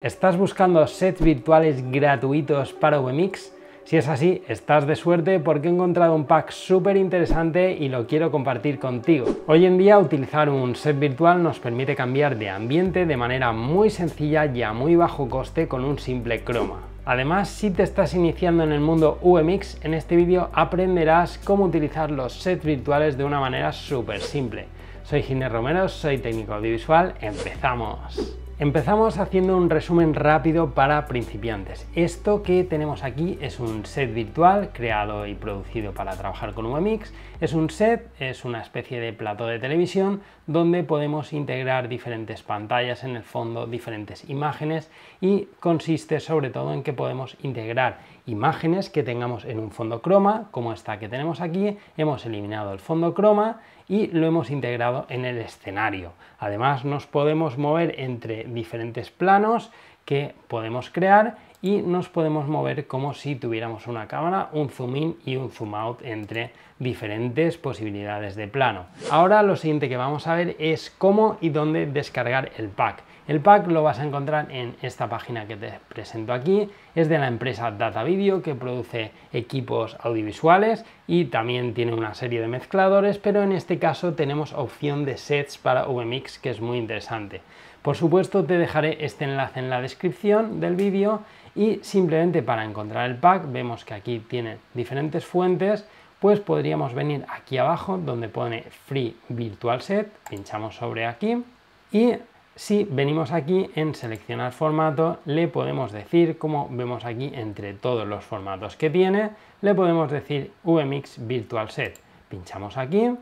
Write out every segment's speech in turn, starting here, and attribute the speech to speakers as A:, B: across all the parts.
A: ¿Estás buscando sets virtuales gratuitos para VMix? Si es así, estás de suerte porque he encontrado un pack súper interesante y lo quiero compartir contigo. Hoy en día utilizar un set virtual nos permite cambiar de ambiente de manera muy sencilla y a muy bajo coste con un simple croma. Además, si te estás iniciando en el mundo VMix, en este vídeo aprenderás cómo utilizar los sets virtuales de una manera súper simple. Soy Gine Romero, soy técnico audiovisual, ¡empezamos! Empezamos haciendo un resumen rápido para principiantes. Esto que tenemos aquí es un set virtual creado y producido para trabajar con UMX es un set, es una especie de plato de televisión donde podemos integrar diferentes pantallas en el fondo, diferentes imágenes y consiste sobre todo en que podemos integrar imágenes que tengamos en un fondo croma, como esta que tenemos aquí. Hemos eliminado el fondo croma y lo hemos integrado en el escenario. Además nos podemos mover entre diferentes planos que podemos crear y nos podemos mover como si tuviéramos una cámara, un zoom in y un zoom out entre diferentes posibilidades de plano. Ahora lo siguiente que vamos a ver es cómo y dónde descargar el pack. El pack lo vas a encontrar en esta página que te presento aquí, es de la empresa Data Video que produce equipos audiovisuales y también tiene una serie de mezcladores, pero en este caso tenemos opción de sets para VMix que es muy interesante. Por supuesto te dejaré este enlace en la descripción del vídeo y simplemente para encontrar el pack vemos que aquí tiene diferentes fuentes pues podríamos venir aquí abajo donde pone Free Virtual Set, pinchamos sobre aquí y si venimos aquí en seleccionar formato le podemos decir, como vemos aquí entre todos los formatos que tiene, le podemos decir VMix Virtual Set. Pinchamos aquí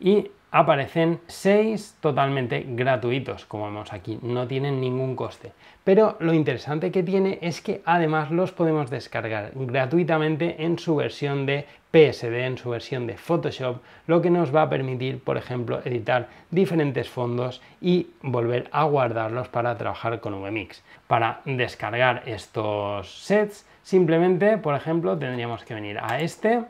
A: y aparecen 6 totalmente gratuitos, como vemos aquí, no tienen ningún coste. Pero lo interesante que tiene es que además los podemos descargar gratuitamente en su versión de PSD, en su versión de Photoshop, lo que nos va a permitir, por ejemplo, editar diferentes fondos y volver a guardarlos para trabajar con VMix. Para descargar estos sets, simplemente, por ejemplo, tendríamos que venir a este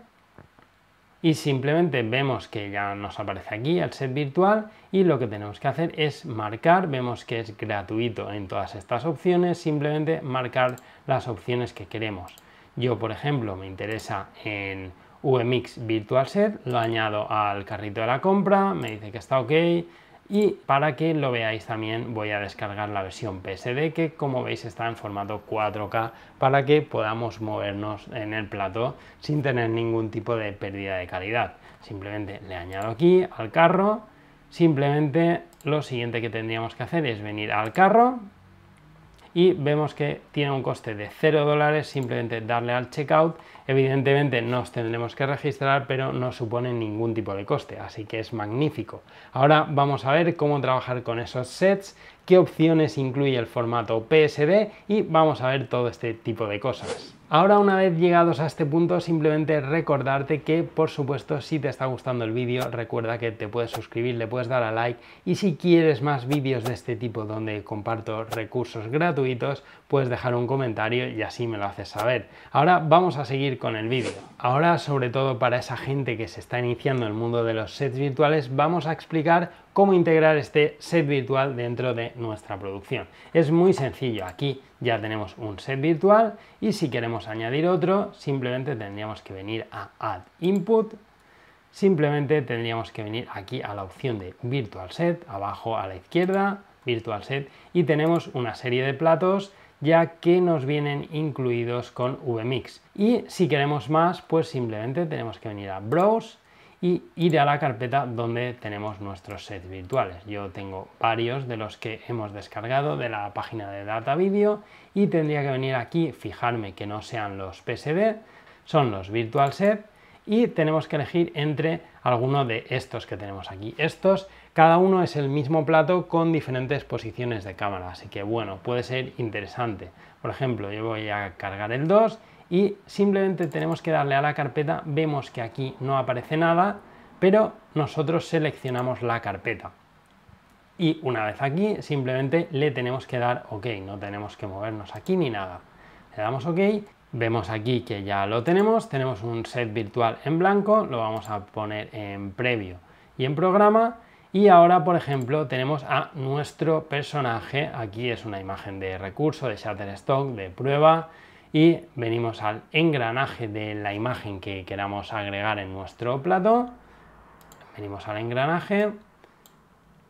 A: y simplemente vemos que ya nos aparece aquí el set virtual y lo que tenemos que hacer es marcar, vemos que es gratuito en todas estas opciones, simplemente marcar las opciones que queremos. Yo, por ejemplo, me interesa en VMX Virtual Set, lo añado al carrito de la compra, me dice que está ok, y para que lo veáis también voy a descargar la versión PSD que como veis está en formato 4K para que podamos movernos en el plato sin tener ningún tipo de pérdida de calidad. Simplemente le añado aquí al carro, simplemente lo siguiente que tendríamos que hacer es venir al carro, y vemos que tiene un coste de 0 dólares simplemente darle al checkout. Evidentemente nos tendremos que registrar, pero no supone ningún tipo de coste, así que es magnífico. Ahora vamos a ver cómo trabajar con esos sets, qué opciones incluye el formato PSD y vamos a ver todo este tipo de cosas. Ahora una vez llegados a este punto simplemente recordarte que por supuesto si te está gustando el vídeo recuerda que te puedes suscribir, le puedes dar a like y si quieres más vídeos de este tipo donde comparto recursos gratuitos puedes dejar un comentario y así me lo haces saber. Ahora vamos a seguir con el vídeo. Ahora sobre todo para esa gente que se está iniciando en el mundo de los sets virtuales vamos a explicar cómo integrar este set virtual dentro de nuestra producción. Es muy sencillo, aquí ya tenemos un set virtual y si queremos añadir otro, simplemente tendríamos que venir a Add Input, simplemente tendríamos que venir aquí a la opción de Virtual Set, abajo a la izquierda, Virtual Set, y tenemos una serie de platos ya que nos vienen incluidos con VMix. Y si queremos más, pues simplemente tenemos que venir a Browse, y ir a la carpeta donde tenemos nuestros sets virtuales. Yo tengo varios de los que hemos descargado de la página de Data Video y tendría que venir aquí, fijarme que no sean los PSD, son los Virtual Set y tenemos que elegir entre alguno de estos que tenemos aquí. Estos, cada uno es el mismo plato con diferentes posiciones de cámara, así que bueno, puede ser interesante. Por ejemplo, yo voy a cargar el 2 y simplemente tenemos que darle a la carpeta, vemos que aquí no aparece nada, pero nosotros seleccionamos la carpeta. Y una vez aquí, simplemente le tenemos que dar OK, no tenemos que movernos aquí ni nada. Le damos OK, vemos aquí que ya lo tenemos, tenemos un set virtual en blanco, lo vamos a poner en previo y en programa, y ahora, por ejemplo, tenemos a nuestro personaje. Aquí es una imagen de recurso, de Shutterstock, de prueba y venimos al engranaje de la imagen que queramos agregar en nuestro plato. Venimos al engranaje,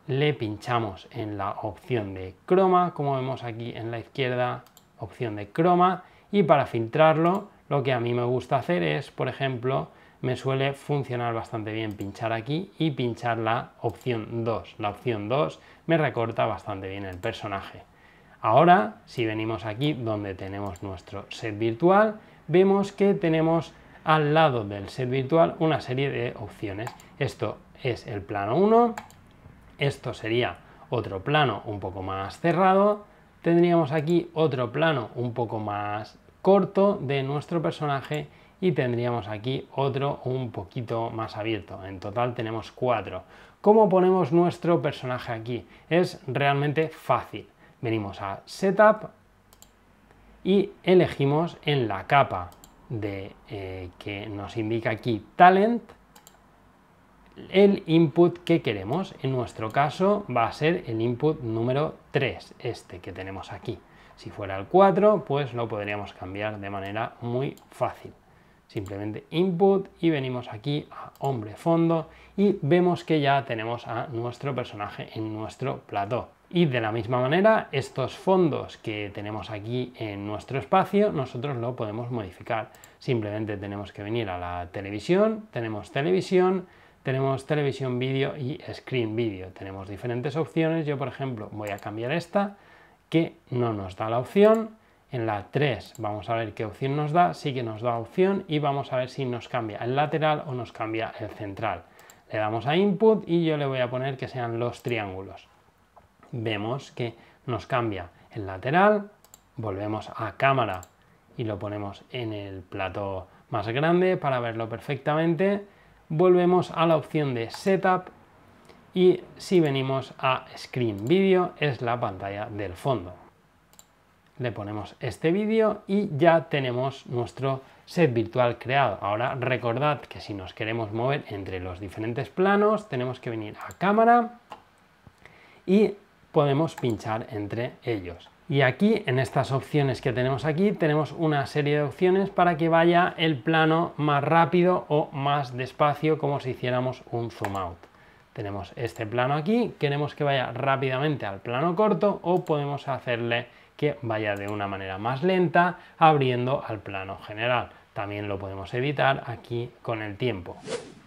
A: le pinchamos en la opción de croma, como vemos aquí en la izquierda, opción de croma, y para filtrarlo lo que a mí me gusta hacer es, por ejemplo, me suele funcionar bastante bien pinchar aquí y pinchar la opción 2. La opción 2 me recorta bastante bien el personaje. Ahora, si venimos aquí donde tenemos nuestro set virtual, vemos que tenemos al lado del set virtual una serie de opciones. Esto es el plano 1, esto sería otro plano un poco más cerrado, tendríamos aquí otro plano un poco más corto de nuestro personaje y tendríamos aquí otro un poquito más abierto. En total tenemos cuatro. ¿Cómo ponemos nuestro personaje aquí? Es realmente fácil venimos a Setup y elegimos en la capa de, eh, que nos indica aquí Talent el input que queremos. En nuestro caso va a ser el input número 3, este que tenemos aquí. Si fuera el 4, pues lo podríamos cambiar de manera muy fácil. Simplemente input y venimos aquí a hombre fondo y vemos que ya tenemos a nuestro personaje en nuestro plató. Y de la misma manera, estos fondos que tenemos aquí en nuestro espacio, nosotros lo podemos modificar. Simplemente tenemos que venir a la televisión, tenemos televisión, tenemos televisión vídeo y screen vídeo. Tenemos diferentes opciones. Yo, por ejemplo, voy a cambiar esta, que no nos da la opción. En la 3 vamos a ver qué opción nos da, sí que nos da opción y vamos a ver si nos cambia el lateral o nos cambia el central. Le damos a input y yo le voy a poner que sean los triángulos vemos que nos cambia el lateral, volvemos a cámara y lo ponemos en el plato más grande para verlo perfectamente, volvemos a la opción de setup y si venimos a screen video es la pantalla del fondo. Le ponemos este vídeo y ya tenemos nuestro set virtual creado. Ahora recordad que si nos queremos mover entre los diferentes planos tenemos que venir a cámara y podemos pinchar entre ellos. Y aquí, en estas opciones que tenemos aquí, tenemos una serie de opciones para que vaya el plano más rápido o más despacio, como si hiciéramos un zoom out. Tenemos este plano aquí, queremos que vaya rápidamente al plano corto o podemos hacerle que vaya de una manera más lenta, abriendo al plano general. También lo podemos evitar aquí con el tiempo.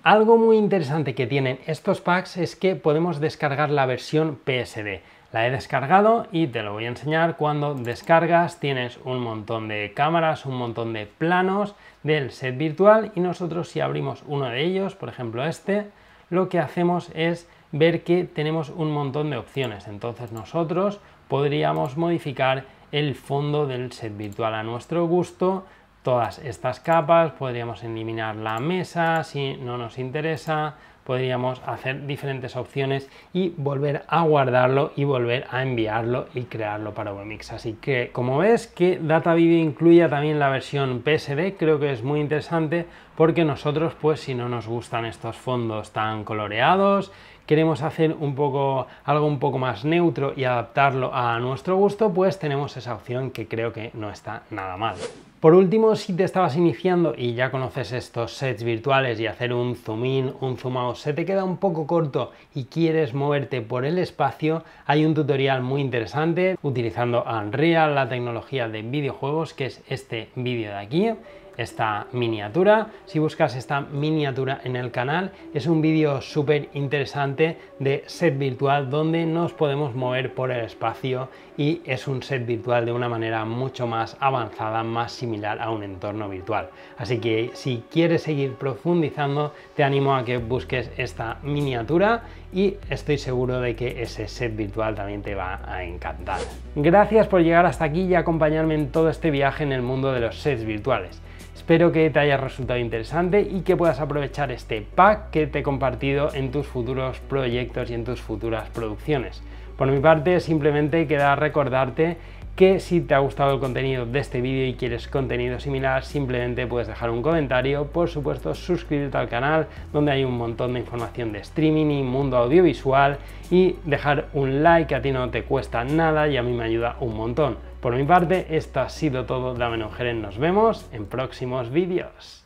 A: Algo muy interesante que tienen estos packs es que podemos descargar la versión PSD. La he descargado y te lo voy a enseñar. Cuando descargas tienes un montón de cámaras, un montón de planos del set virtual y nosotros si abrimos uno de ellos, por ejemplo este, lo que hacemos es ver que tenemos un montón de opciones. Entonces nosotros podríamos modificar el fondo del set virtual a nuestro gusto, todas estas capas, podríamos eliminar la mesa si no nos interesa, podríamos hacer diferentes opciones y volver a guardarlo y volver a enviarlo y crearlo para Webmix. Así que como ves que Data incluya también la versión PSD, creo que es muy interesante porque nosotros pues si no nos gustan estos fondos tan coloreados, queremos hacer un poco algo un poco más neutro y adaptarlo a nuestro gusto, pues tenemos esa opción que creo que no está nada mal. Por último, si te estabas iniciando y ya conoces estos sets virtuales y hacer un zoom in, un zoom out se te queda un poco corto y quieres moverte por el espacio, hay un tutorial muy interesante utilizando Unreal, la tecnología de videojuegos, que es este vídeo de aquí esta miniatura. Si buscas esta miniatura en el canal, es un vídeo súper interesante de set virtual donde nos podemos mover por el espacio y es un set virtual de una manera mucho más avanzada, más similar a un entorno virtual. Así que si quieres seguir profundizando, te animo a que busques esta miniatura y estoy seguro de que ese set virtual también te va a encantar. Gracias por llegar hasta aquí y acompañarme en todo este viaje en el mundo de los sets virtuales. Espero que te haya resultado interesante y que puedas aprovechar este pack que te he compartido en tus futuros proyectos y en tus futuras producciones. Por mi parte, simplemente queda recordarte que si te ha gustado el contenido de este vídeo y quieres contenido similar, simplemente puedes dejar un comentario, por supuesto suscribirte al canal donde hay un montón de información de streaming y mundo audiovisual y dejar un like, a ti no te cuesta nada y a mí me ayuda un montón. Por mi parte, esto ha sido todo, Dame Mujeres, nos vemos en próximos vídeos.